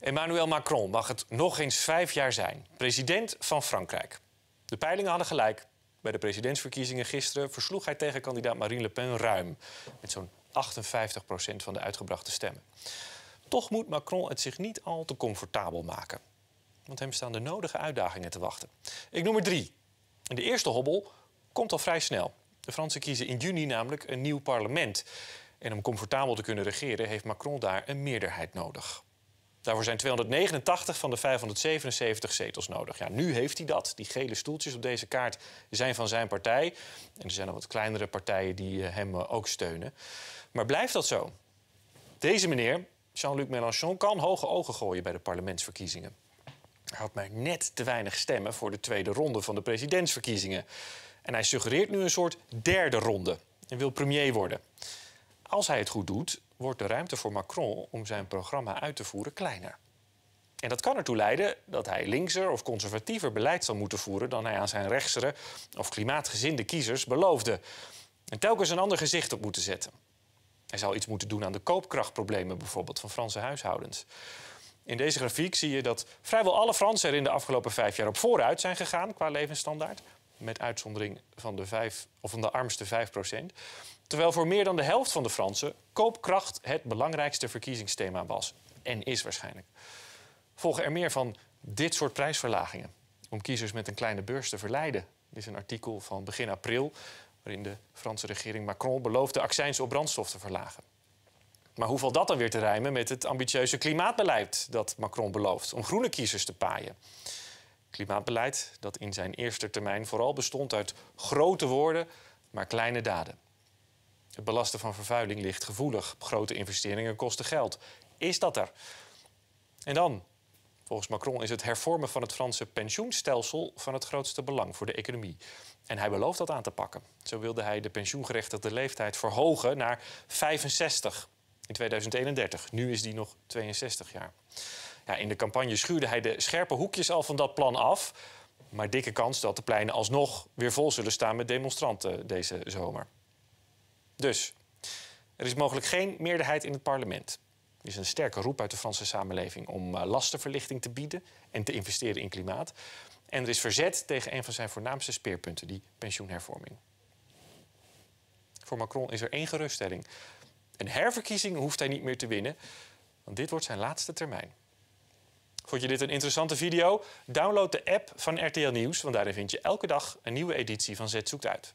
Emmanuel Macron mag het nog eens vijf jaar zijn, president van Frankrijk. De peilingen hadden gelijk. Bij de presidentsverkiezingen gisteren versloeg hij tegen kandidaat Marine Le Pen ruim. Met zo'n 58 procent van de uitgebrachte stemmen. Toch moet Macron het zich niet al te comfortabel maken. Want hem staan de nodige uitdagingen te wachten. Ik noem er drie. de eerste hobbel komt al vrij snel. De Fransen kiezen in juni namelijk een nieuw parlement. En om comfortabel te kunnen regeren heeft Macron daar een meerderheid nodig. Daarvoor zijn 289 van de 577 zetels nodig. Ja, nu heeft hij dat. Die gele stoeltjes op deze kaart zijn van zijn partij. En er zijn al wat kleinere partijen die eh, hem eh, ook steunen. Maar blijft dat zo? Deze meneer, Jean-Luc Mélenchon, kan hoge ogen gooien bij de parlementsverkiezingen. Hij had maar net te weinig stemmen voor de tweede ronde van de presidentsverkiezingen. En hij suggereert nu een soort derde ronde en wil premier worden. Als hij het goed doet, wordt de ruimte voor Macron om zijn programma uit te voeren kleiner. En dat kan ertoe leiden dat hij linkser of conservatiever beleid zal moeten voeren dan hij aan zijn rechtsere of klimaatgezinde kiezers beloofde. En telkens een ander gezicht op moeten zetten. Hij zal iets moeten doen aan de koopkrachtproblemen bijvoorbeeld van Franse huishoudens. In deze grafiek zie je dat vrijwel alle Fransen er in de afgelopen vijf jaar op vooruit zijn gegaan qua levensstandaard met uitzondering van de, vijf, of van de armste 5 procent. Terwijl voor meer dan de helft van de Fransen koopkracht het belangrijkste verkiezingsthema was. En is waarschijnlijk. Volgen er meer van dit soort prijsverlagingen om kiezers met een kleine beurs te verleiden? Dit is een artikel van begin april waarin de Franse regering Macron beloofde accijns op brandstof te verlagen. Maar hoe valt dat dan weer te rijmen met het ambitieuze klimaatbeleid dat Macron belooft om groene kiezers te paaien? Klimaatbeleid dat in zijn eerste termijn vooral bestond uit grote woorden, maar kleine daden. Het belasten van vervuiling ligt gevoelig. Grote investeringen kosten geld. Is dat er? En dan? Volgens Macron is het hervormen van het Franse pensioenstelsel van het grootste belang voor de economie. En hij belooft dat aan te pakken. Zo wilde hij de pensioengerechtigde leeftijd verhogen naar 65 in 2031. Nu is die nog 62 jaar. Ja, in de campagne schuurde hij de scherpe hoekjes al van dat plan af. Maar dikke kans dat de pleinen alsnog weer vol zullen staan met demonstranten deze zomer. Dus, er is mogelijk geen meerderheid in het parlement. Er is een sterke roep uit de Franse samenleving om eh, lastenverlichting te bieden en te investeren in klimaat. En er is verzet tegen een van zijn voornaamste speerpunten, die pensioenhervorming. Voor Macron is er één geruststelling. Een herverkiezing hoeft hij niet meer te winnen, want dit wordt zijn laatste termijn. Vond je dit een interessante video? Download de app van RTL Nieuws, want daarin vind je elke dag een nieuwe editie van Zet Zoekt Uit.